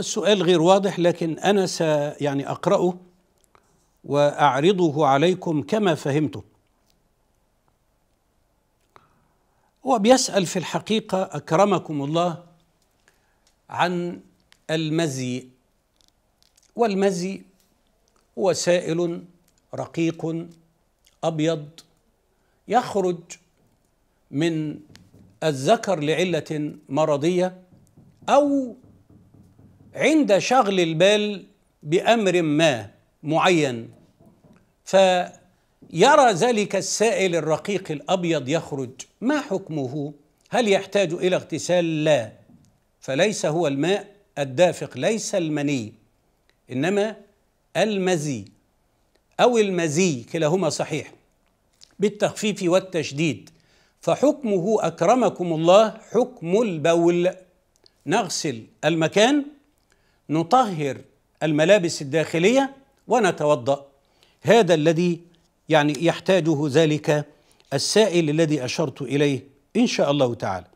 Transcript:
والسؤال غير واضح لكن أنا س يعني أقرأه وأعرضه عليكم كما فهمته هو بيسأل في الحقيقة أكرمكم الله عن المزي والمزي هو سائل رقيق أبيض يخرج من الذكر لعلة مرضية أو عند شغل البال بامر ما معين فيرى ذلك السائل الرقيق الابيض يخرج ما حكمه هل يحتاج الى اغتسال لا فليس هو الماء الدافق ليس المني انما المزي او المزي كلاهما صحيح بالتخفيف والتشديد فحكمه اكرمكم الله حكم البول نغسل المكان نطهر الملابس الداخليه ونتوضا هذا الذي يعني يحتاجه ذلك السائل الذي اشرت اليه ان شاء الله تعالى